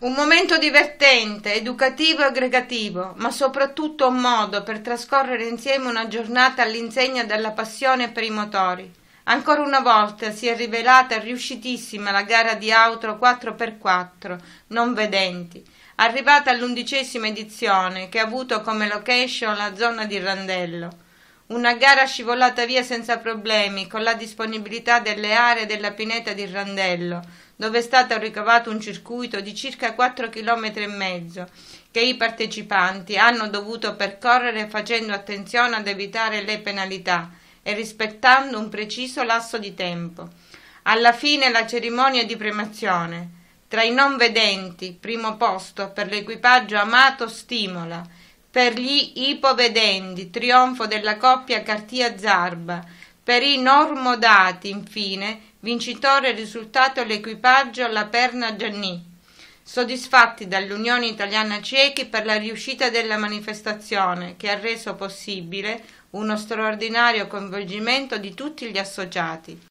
Un momento divertente, educativo e aggregativo, ma soprattutto un modo per trascorrere insieme una giornata all'insegna della passione per i motori. Ancora una volta si è rivelata riuscitissima la gara di auto 4x4 non vedenti, arrivata all'undicesima edizione che ha avuto come location la zona di Randello. Una gara scivolata via senza problemi con la disponibilità delle aree della pineta di Randello, dove è stato ricavato un circuito di circa 4 km e mezzo che i partecipanti hanno dovuto percorrere facendo attenzione ad evitare le penalità e rispettando un preciso lasso di tempo. Alla fine la cerimonia di premazione. Tra i non vedenti, primo posto per l'equipaggio amato Stimola, per gli ipovedenti, trionfo della coppia Cartia Zarba, per i normodati, infine, Vincitore risultato l'equipaggio La Perna Gianni. Soddisfatti dall'Unione Italiana Ciechi per la riuscita della manifestazione che ha reso possibile uno straordinario coinvolgimento di tutti gli associati.